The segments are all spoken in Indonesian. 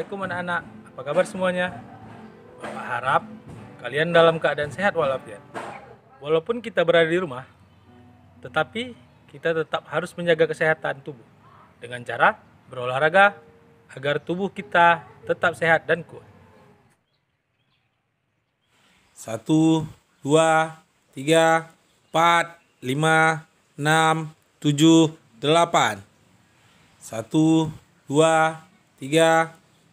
Assalamualaikum anak-anak, apa kabar semuanya? Bapak harap kalian dalam keadaan sehat walafiat. Walaupun kita berada di rumah, tetapi kita tetap harus menjaga kesehatan tubuh dengan cara berolahraga agar tubuh kita tetap sehat dan kuat. Satu, dua, tiga, empat, lima, enam, tujuh, delapan. Satu, dua, tiga,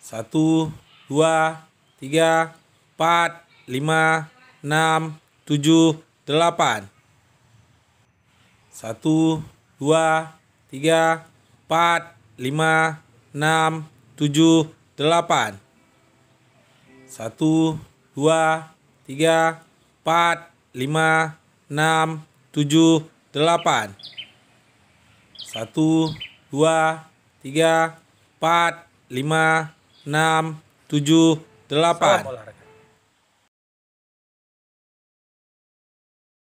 Satu, dua, tiga, empat, lima, enam, tujuh, delapan. Satu, dua, tiga, empat, lima, enam, tujuh, delapan. Satu, dua, tiga, empat, lima, enam, tujuh, delapan. Satu, dua, tiga, empat, lima, 6, 7, 8.